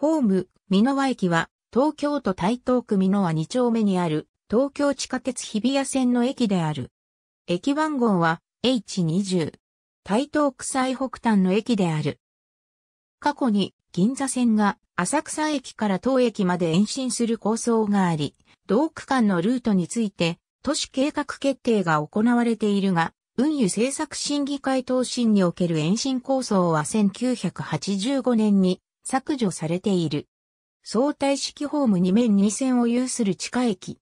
ホーム、美濃和駅は、東京都台東区美濃和2丁目にある、東京地下鉄日比谷線の駅である。駅番号は、H20。台東区最北端の駅である。過去に、銀座線が、浅草駅から東駅まで延伸する構想があり、同区間のルートについて、都市計画決定が行われているが、運輸政策審議会答申における延伸構想は1985年に削除されている。相対式ホーム2面2線を有する地下駅。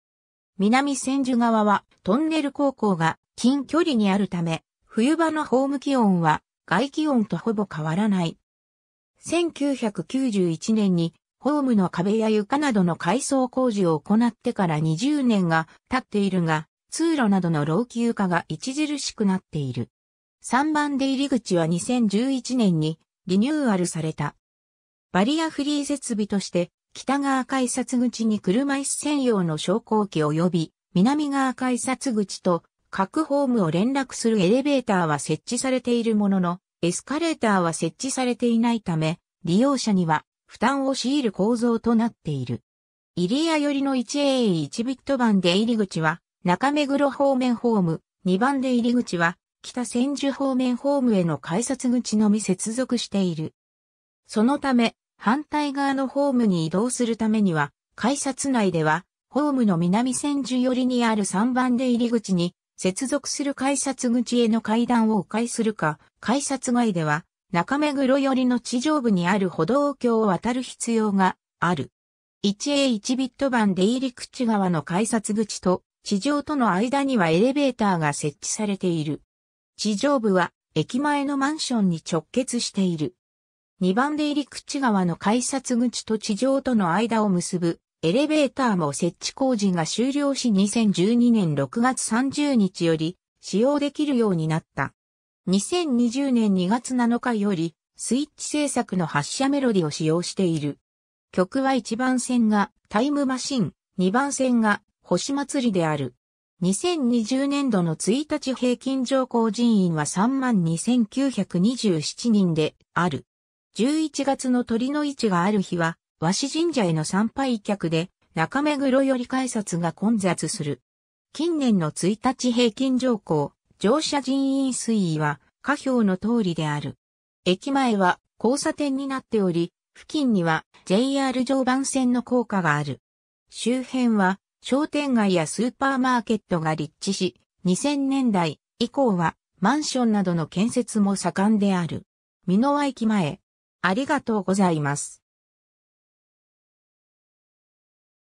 南千住側はトンネル高校が近距離にあるため、冬場のホーム気温は外気温とほぼ変わらない。1991年にホームの壁や床などの改装工事を行ってから20年が経っているが、通路などの老朽化が著しくなっている。3番出入り口は2011年にリニューアルされた。バリアフリー設備として、北側改札口に車椅子専用の昇降機及び、南側改札口と各ホームを連絡するエレベーターは設置されているものの、エスカレーターは設置されていないため、利用者には負担を強いる構造となっている。入谷寄りの 1A1 ビット番で入り口は、中目黒方面ホーム、2番で入り口は、北千住方面ホームへの改札口のみ接続している。そのため、反対側のホームに移動するためには、改札内では、ホームの南千住寄りにある3番出入り口に、接続する改札口への階段を迂回するか、改札外では、中目黒寄りの地上部にある歩道橋を渡る必要がある。1A1 ビット版出入り口側の改札口と地上との間にはエレベーターが設置されている。地上部は駅前のマンションに直結している。2番出入り口側の改札口と地上との間を結ぶエレベーターも設置工事が終了し2012年6月30日より使用できるようになった。2020年2月7日よりスイッチ制作の発射メロディを使用している。曲は1番線がタイムマシン、2番線が星祭りである。2020年度の1日平均乗降人員は32,927人である。11月の鳥の市がある日は、和紙神社への参拝客で、中目黒より改札が混雑する。近年の1日平均乗降、乗車人員推移は、下表の通りである。駅前は交差点になっており、付近には JR 常磐線の効果がある。周辺は商店街やスーパーマーケットが立地し、2000年代以降はマンションなどの建設も盛んである。美濃輪駅前、ありがとうございます。